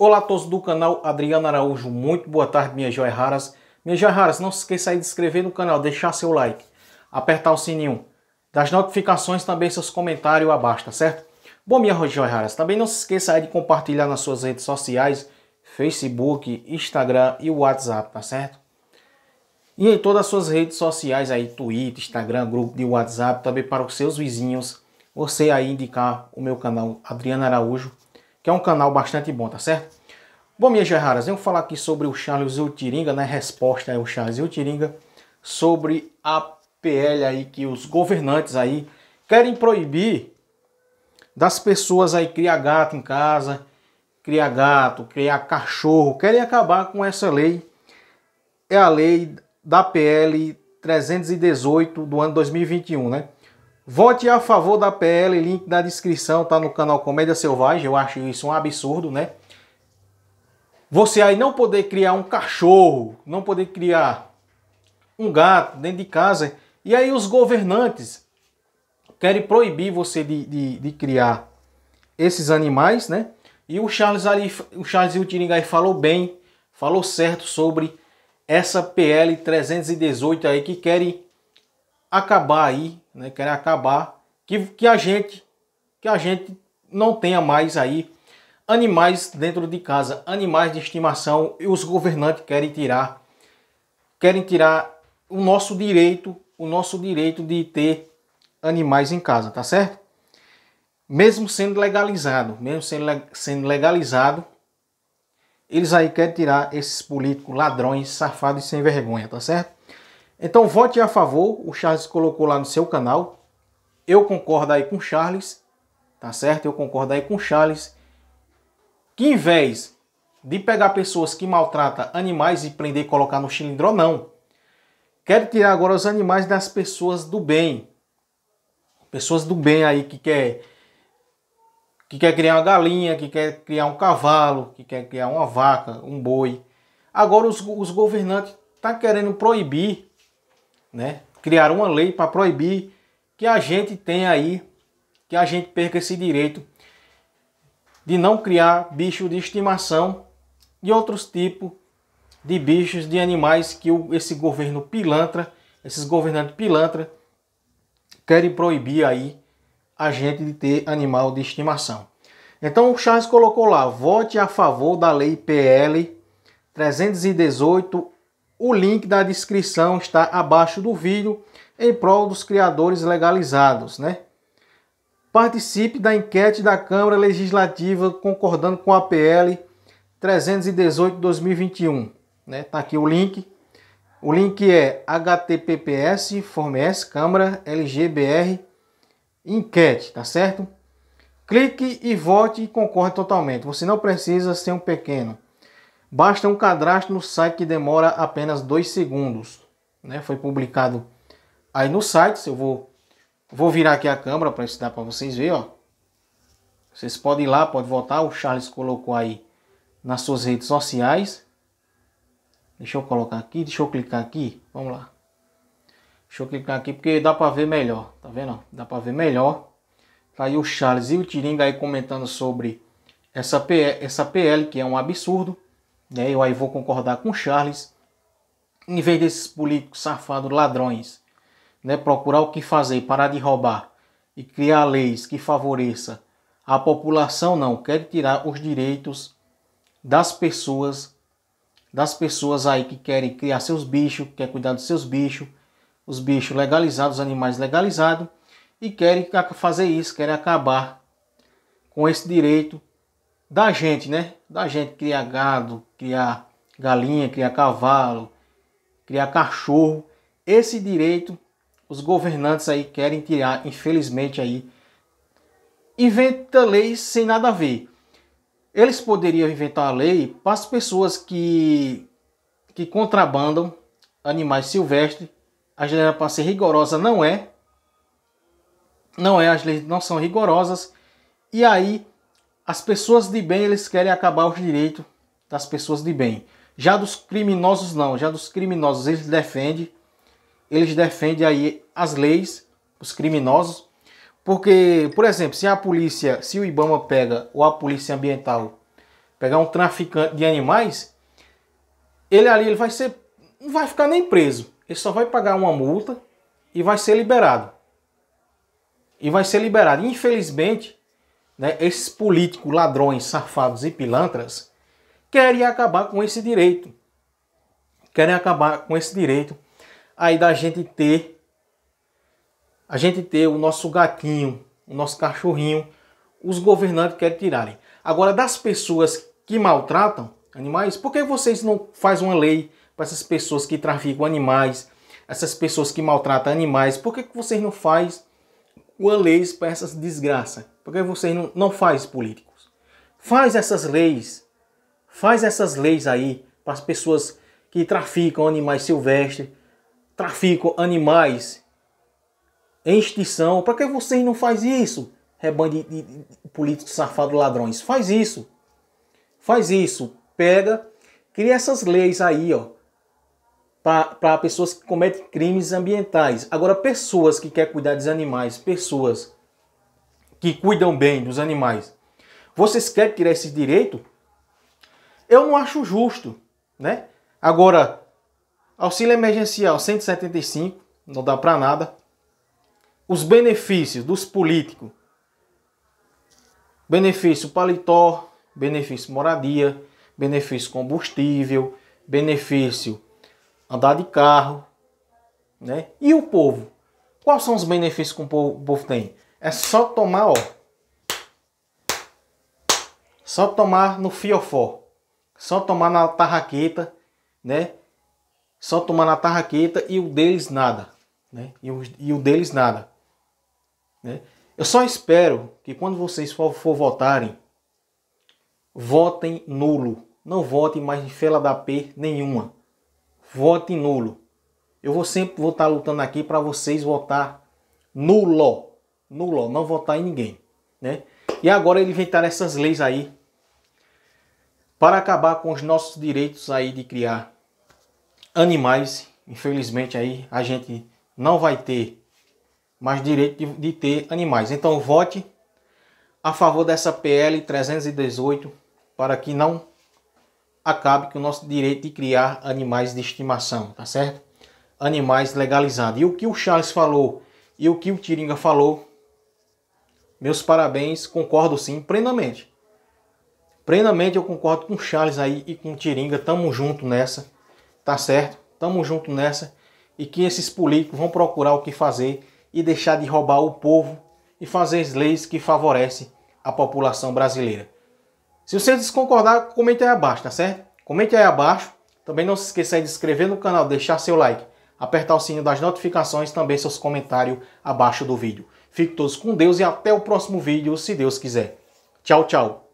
Olá a todos do canal Adriano Araújo, muito boa tarde minhas joias raras. Minhas joias raras, não se esqueça aí de se inscrever no canal, deixar seu like, apertar o sininho das notificações também seus comentários abaixo, tá certo? Bom, minha joias raras, também não se esqueça aí de compartilhar nas suas redes sociais, Facebook, Instagram e WhatsApp, tá certo? E em todas as suas redes sociais aí, Twitter, Instagram, grupo de WhatsApp, também para os seus vizinhos, você aí indicar o meu canal Adriano Araújo que é um canal bastante bom, tá certo? Bom, minhas gerraras, eu vou falar aqui sobre o Charles Tiringa, né? Resposta é o Charles Tiringa, sobre a PL aí que os governantes aí querem proibir das pessoas aí criar gato em casa, criar gato, criar cachorro, querem acabar com essa lei. É a lei da PL 318 do ano 2021, né? Vote a favor da PL, link na descrição, tá no canal Comédia Selvagem, eu acho isso um absurdo, né? Você aí não poder criar um cachorro, não poder criar um gato dentro de casa, e aí os governantes querem proibir você de, de, de criar esses animais, né? E o Charles ali, o Charles Utiringai falou bem, falou certo sobre essa PL 318 aí que querem acabar aí né, querem acabar, que, que a gente que a gente não tenha mais aí animais dentro de casa, animais de estimação, e os governantes querem tirar querem tirar o nosso direito, o nosso direito de ter animais em casa, tá certo? Mesmo sendo legalizado, mesmo sendo legalizado, eles aí querem tirar esses políticos ladrões, safados e sem vergonha, tá certo? Então vote a favor, o Charles colocou lá no seu canal. Eu concordo aí com o Charles, tá certo? Eu concordo aí com o Charles. Que em vez de pegar pessoas que maltratam animais e prender e colocar no cilindro, não. Quero tirar agora os animais das pessoas do bem. Pessoas do bem aí que quer que quer criar uma galinha, que quer criar um cavalo, que quer criar uma vaca, um boi. Agora os, os governantes estão tá querendo proibir né? uma lei para proibir que a gente tenha aí, que a gente perca esse direito de não criar bicho de estimação e outros tipos de bichos, de animais que esse governo pilantra, esses governantes pilantra querem proibir aí a gente de ter animal de estimação. Então o Charles colocou lá: vote a favor da lei PL 318 o link da descrição está abaixo do vídeo em prol dos criadores legalizados, né? Participe da enquete da Câmara Legislativa concordando com a PL 318/2021, né? Tá aqui o link. O link é https formes câmara lgbr enquete, tá certo? Clique e vote e concorde totalmente. Você não precisa ser um pequeno. Basta um cadastro no site que demora apenas 2 segundos. Né? Foi publicado aí no site. Eu vou, vou virar aqui a câmera para dar para vocês verem. Ó. Vocês podem ir lá, podem voltar. O Charles colocou aí nas suas redes sociais. Deixa eu colocar aqui, deixa eu clicar aqui. Vamos lá. Deixa eu clicar aqui porque dá para ver melhor. Tá vendo? Dá para ver melhor. Tá aí o Charles e o Tiringa aí comentando sobre essa PL, essa PL que é um absurdo né? eu aí vou concordar com o Charles, em vez desses políticos safados ladrões, né? procurar o que fazer, parar de roubar e criar leis que favoreça a população, não, quer tirar os direitos das pessoas, das pessoas aí que querem criar seus bichos, quer cuidar dos seus bichos, os bichos legalizados, os animais legalizados, e querem fazer isso, querem acabar com esse direito da gente, né? Da gente criar gado, criar galinha, criar cavalo, criar cachorro. Esse direito os governantes aí querem tirar, infelizmente aí inventa leis sem nada a ver. Eles poderiam inventar a lei para as pessoas que que contrabandam animais silvestres. A lei era para ser rigorosa, não é. Não é, as leis não são rigorosas. E aí as pessoas de bem, eles querem acabar os direitos das pessoas de bem. Já dos criminosos não, já dos criminosos eles defendem, eles defendem aí as leis, os criminosos, porque, por exemplo, se a polícia, se o IBAMA pega ou a polícia ambiental pegar um traficante de animais, ele ali ele vai ser não vai ficar nem preso, ele só vai pagar uma multa e vai ser liberado. E vai ser liberado. Infelizmente, né, esses políticos, ladrões, safados e pilantras, querem acabar com esse direito. Querem acabar com esse direito aí da gente ter a gente ter o nosso gatinho, o nosso cachorrinho, os governantes querem tirarem. Agora, das pessoas que maltratam animais, por que vocês não fazem uma lei para essas pessoas que traficam animais, essas pessoas que maltratam animais? Por que, que vocês não fazem uma lei para essas desgraças? para que vocês não, não faz políticos? Faz essas leis. Faz essas leis aí para as pessoas que traficam animais silvestres, traficam animais em extinção. Para que vocês não faz isso? Rebanho de, de, de políticos safados ladrões. Faz isso. Faz isso. Pega, cria essas leis aí, ó para pessoas que cometem crimes ambientais. Agora, pessoas que querem cuidar dos animais, pessoas que cuidam bem dos animais, vocês querem tirar esse direito? Eu não acho justo, né? Agora, auxílio emergencial 175, não dá para nada. Os benefícios dos políticos. Benefício paletó, benefício moradia, benefício combustível, benefício andar de carro, né? E o povo? Quais são os benefícios que o povo, o povo tem? É só tomar, ó. Só tomar no fiofó. Só tomar na tarraqueta, né? Só tomar na tarraqueta e o deles nada, né? E o, e o deles nada, né? Eu só espero que quando vocês for, for votarem, votem nulo. Não votem mais em fela da P nenhuma vote nulo. Eu vou sempre vou estar tá lutando aqui para vocês votar nulo. Nulo, não votar em ninguém. Né? E agora ele inventaram essas leis aí para acabar com os nossos direitos aí de criar animais. Infelizmente aí a gente não vai ter mais direito de, de ter animais. Então vote a favor dessa PL 318 para que não acabe com o nosso direito de criar animais de estimação, tá certo? Animais legalizados. E o que o Charles falou e o que o Tiringa falou, meus parabéns, concordo sim, plenamente. Plenamente eu concordo com o Charles aí e com o Tiringa, tamo junto nessa, tá certo? Tamo junto nessa e que esses políticos vão procurar o que fazer e deixar de roubar o povo e fazer as leis que favorecem a população brasileira. Se você desconcordar, comente aí abaixo, tá certo? Comente aí abaixo. Também não se esqueça de se inscrever no canal, deixar seu like, apertar o sininho das notificações, também seus comentários abaixo do vídeo. Fique todos com Deus e até o próximo vídeo, se Deus quiser. Tchau, tchau.